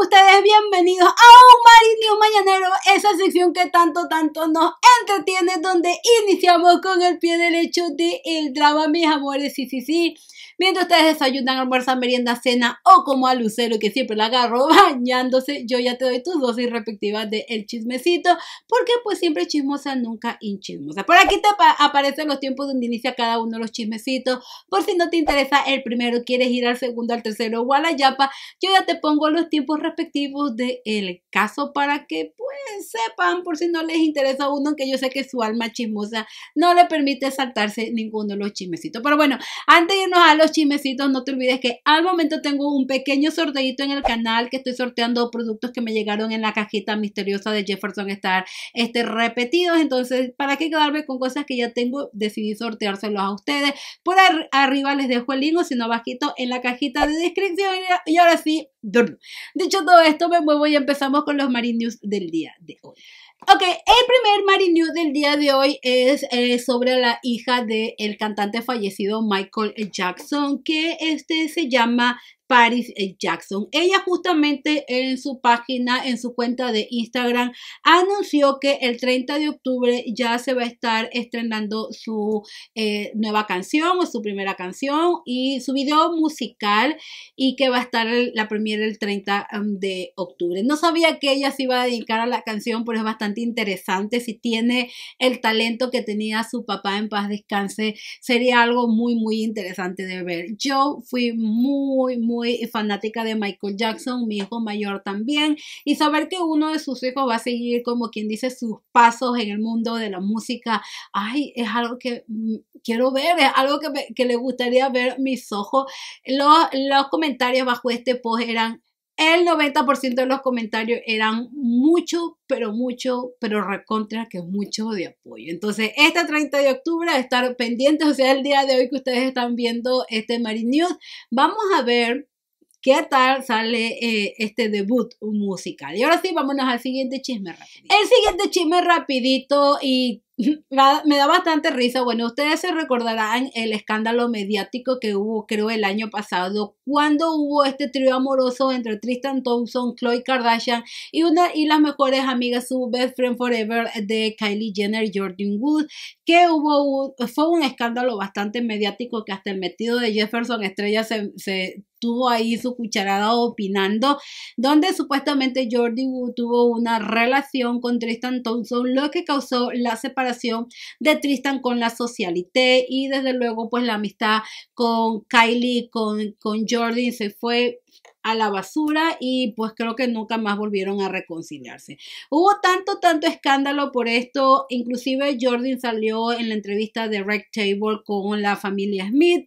ustedes bienvenidos a un Marinio Mañanero, esa sección que tanto, tanto nos entretiene, donde iniciamos con el pie derecho del el drama, mis amores, sí, sí, sí. Mientras ustedes desayunan, almuerzan, merienda, cena o como a Lucero que siempre la agarro bañándose, yo ya te doy tus dosis respectivas de el chismecito, porque pues siempre chismosa, nunca inchismosa. Por aquí te aparecen los tiempos donde inicia cada uno de los chismecitos, por si no te interesa el primero, quieres ir al segundo, al tercero o a la yapa, yo ya te pongo los tiempos respectivos de el caso para que pues sepan por si no les interesa a uno, que yo sé que su alma chismosa no le permite saltarse ninguno de los chismecitos. Pero bueno, antes de irnos a los chismecitos, no te olvides que al momento tengo un pequeño sorteito en el canal que estoy sorteando productos que me llegaron en la cajita misteriosa de Jefferson Star este, repetidos. Entonces, ¿para qué quedarme con cosas que ya tengo? Decidí sorteárselos a ustedes. Por arriba les dejo el link o si no bajito en la cajita de descripción. Y ahora sí, Dicho todo esto, me muevo y empezamos con los Marine News del día de hoy. Ok, el primer Marine News del día de hoy es eh, sobre la hija del cantante fallecido Michael Jackson, que este se llama Paris eh, Jackson. Ella justamente en su página, en su cuenta de Instagram, anunció que el 30 de octubre ya se va a estar estrenando su eh, nueva canción o su primera canción y su video musical y que va a estar la primera el 30 mm, de octubre. No sabía que ella se iba a dedicar a la canción, pero es bastante interesante. Si tiene el talento que tenía su papá en paz descanse, sería algo muy, muy interesante de ver. Yo fui muy, muy muy fanática de Michael Jackson, mi hijo mayor también, y saber que uno de sus hijos va a seguir como quien dice sus pasos en el mundo de la música, ay, es algo que mm, quiero ver, es algo que, que le gustaría ver mis ojos. Los, los comentarios bajo este post eran el 90% de los comentarios eran mucho, pero mucho, pero recontra que mucho de apoyo. Entonces, este 30 de octubre, estar pendientes, o sea, el día de hoy que ustedes están viendo este Marine News, vamos a ver qué tal sale eh, este debut musical. Y ahora sí, vámonos al siguiente chisme El siguiente chisme rapidito y me da bastante risa. Bueno, ustedes se recordarán el escándalo mediático que hubo, creo, el año pasado cuando hubo este trío amoroso entre Tristan Thompson, Chloe Kardashian y una y las mejores amigas, su best friend forever de Kylie Jenner, Jordyn Wood, que hubo fue un escándalo bastante mediático que hasta el metido de Jefferson Estrella se, tuvo ahí su cucharada opinando, donde supuestamente Jordyn Wood tuvo una relación con Tristan Thompson, lo que causó la separación de Tristan con la socialité y desde luego pues la amistad con Kylie, con, con Jordan se fue a la basura y pues creo que nunca más volvieron a reconciliarse. Hubo tanto, tanto escándalo por esto, inclusive Jordan salió en la entrevista de Red Table con la familia Smith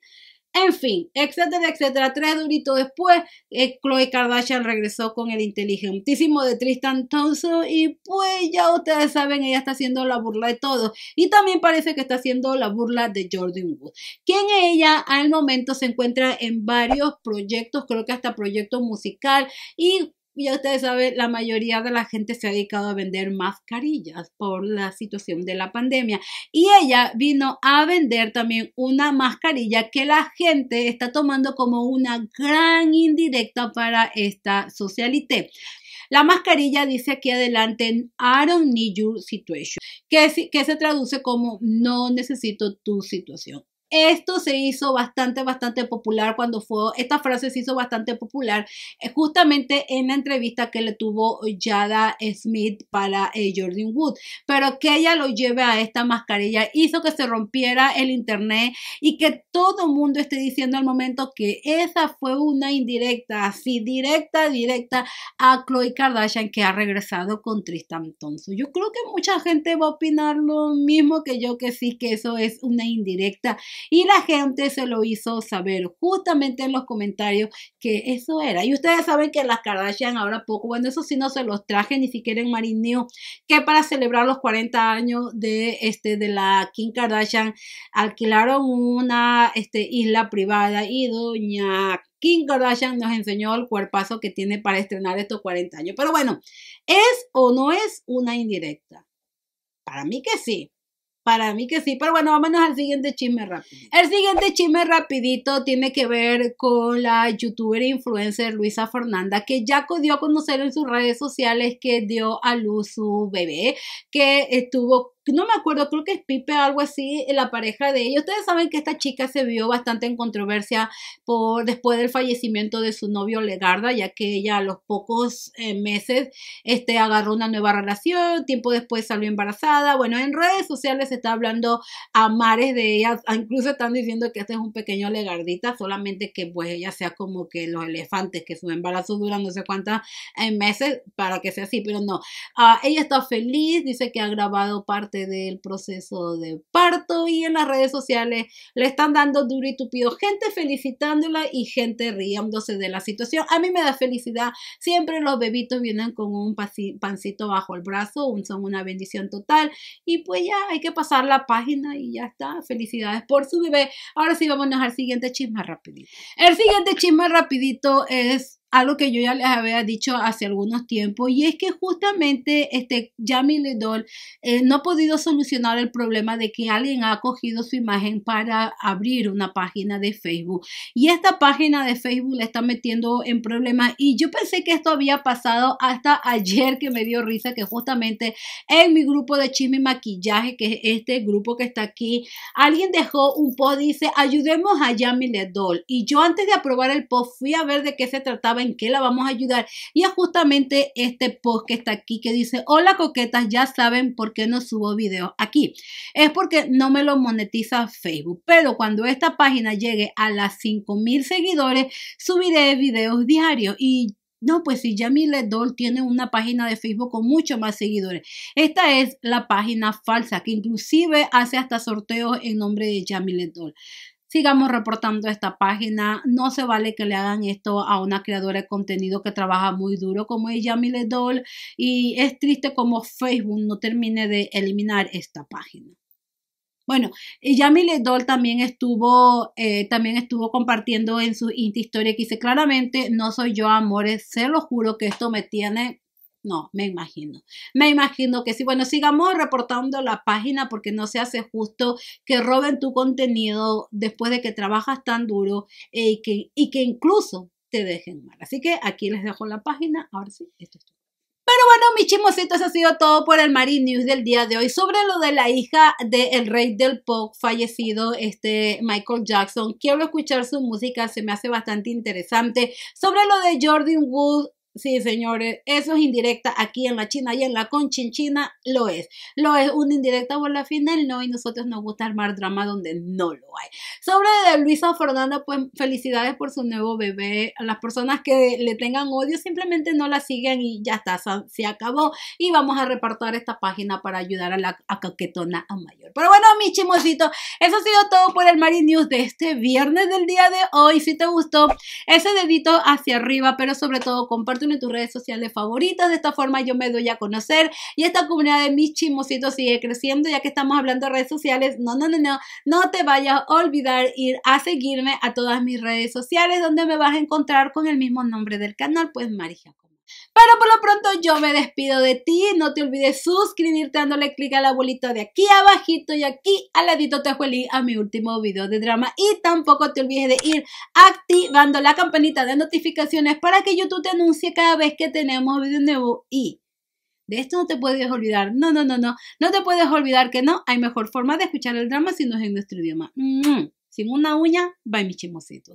en fin, etcétera, etcétera. Tres duritos después, Chloe eh, Kardashian regresó con el inteligentísimo de Tristan Thompson y pues ya ustedes saben, ella está haciendo la burla de todo. Y también parece que está haciendo la burla de Jordan Wood, quien ella al momento se encuentra en varios proyectos, creo que hasta proyecto musical y ya ustedes saben, la mayoría de la gente se ha dedicado a vender mascarillas por la situación de la pandemia. Y ella vino a vender también una mascarilla que la gente está tomando como una gran indirecta para esta socialité. La mascarilla dice aquí adelante, I don't need your situation, que, que se traduce como no necesito tu situación. Esto se hizo bastante, bastante popular cuando fue, esta frase se hizo bastante popular eh, justamente en la entrevista que le tuvo Yada Smith para eh, Jordan Wood, pero que ella lo lleve a esta mascarilla hizo que se rompiera el internet y que todo mundo esté diciendo al momento que esa fue una indirecta, así directa, directa a Chloe Kardashian que ha regresado con Tristan Thompson. Yo creo que mucha gente va a opinar lo mismo que yo, que sí, que eso es una indirecta y la gente se lo hizo saber justamente en los comentarios que eso era. Y ustedes saben que las Kardashian ahora poco, bueno, eso sí no se los traje ni siquiera en Marineo. que para celebrar los 40 años de, este, de la Kim Kardashian alquilaron una este, isla privada y doña Kim Kardashian nos enseñó el cuerpazo que tiene para estrenar estos 40 años. Pero bueno, ¿es o no es una indirecta? Para mí que sí. Para mí que sí, pero bueno, vámonos al siguiente chisme rápido. El siguiente chisme rapidito tiene que ver con la youtuber e influencer Luisa Fernanda, que ya dio a conocer en sus redes sociales que dio a luz su bebé, que estuvo no me acuerdo, creo que es Pipe algo así, la pareja de ella. Ustedes saben que esta chica se vio bastante en controversia por después del fallecimiento de su novio Legarda, ya que ella a los pocos eh, meses este, agarró una nueva relación, tiempo después salió embarazada. Bueno, en redes sociales se está hablando a mares de ella, ah, incluso están diciendo que este es un pequeño Legardita, solamente que pues ella sea como que los elefantes, que su embarazo dura no sé cuántos eh, meses para que sea así, pero no. Ah, ella está feliz, dice que ha grabado parte del proceso de parto y en las redes sociales le están dando duro y tupido gente felicitándola y gente riéndose de la situación. A mí me da felicidad. Siempre los bebitos vienen con un pancito bajo el brazo, son una bendición total. Y pues ya hay que pasar la página y ya está. Felicidades por su bebé. Ahora sí, vámonos al siguiente chisme rapidito. El siguiente chisme rapidito es algo que yo ya les había dicho hace algunos tiempos y es que justamente este Jamie Ledol eh, no ha podido solucionar el problema de que alguien ha cogido su imagen para abrir una página de Facebook y esta página de Facebook le está metiendo en problemas y yo pensé que esto había pasado hasta ayer que me dio risa que justamente en mi grupo de chisme y maquillaje que es este grupo que está aquí alguien dejó un post dice ayudemos a Jamie Ledol y yo antes de aprobar el post fui a ver de qué se trataba Saben en la vamos a ayudar. Y es justamente este post que está aquí que dice, hola coquetas, ya saben por qué no subo videos aquí. Es porque no me lo monetiza Facebook, pero cuando esta página llegue a las 5.000 seguidores, subiré videos diarios y no, pues si Jamie Doll tiene una página de Facebook con mucho más seguidores. Esta es la página falsa que inclusive hace hasta sorteos en nombre de Jamie Doll sigamos reportando esta página. No se vale que le hagan esto a una creadora de contenido que trabaja muy duro como ella, Mile Doll y es triste como Facebook no termine de eliminar esta página. Bueno, Yamile Doll también estuvo, eh, también estuvo compartiendo en su Insta Historia que dice claramente, no soy yo, amores, se lo juro que esto me tiene no, me imagino. Me imagino que sí. Bueno, sigamos reportando la página porque no se hace justo que roben tu contenido después de que trabajas tan duro eh, y, que, incluso te dejen mal. Así que aquí les dejo la página. Ahora sí, esto Pero bueno, mis chismositos, ha sido todo por el Marine News del día de hoy sobre lo de la hija del rey del pop fallecido, este Michael Jackson. Quiero escuchar su música, se me hace bastante interesante. Sobre lo de Jordan Wood, Sí, señores, eso es indirecta aquí en la China y en la Conchinchina lo es. Lo es un indirecta por la final, no, y nosotros nos gusta armar drama donde no lo hay. Sobre de Luisa Fernanda, pues felicidades por su nuevo bebé. A las personas que le tengan odio, simplemente no la siguen y ya está, se acabó. Y vamos a repartir esta página para ayudar a la coquetona a mayor. Pero bueno, mis chimositos, eso ha sido todo por el Mari News de este viernes del día de hoy. Si te gustó, ese dedito hacia arriba, pero sobre todo comparte en tus redes sociales favoritas. De esta forma yo me doy a conocer y esta comunidad de mis chismositos sigue creciendo ya que estamos hablando de redes sociales. No, no, no, no. No te vayas a olvidar ir a seguirme a todas mis redes sociales donde me vas a encontrar con el mismo nombre del canal, pues Marija pero por lo pronto yo me despido de ti. No te olvides suscribirte dándole clic a la bolita de aquí abajito y aquí al ladito te juelí a mi último video de drama. Y tampoco te olvides de ir activando la campanita de notificaciones para que YouTube te anuncie cada vez que tenemos video nuevo. Y de esto no te puedes olvidar. No, no, no, no. No te puedes olvidar que no. Hay mejor forma de escuchar el drama si no es en nuestro idioma. Sin una uña, bye mis chimositos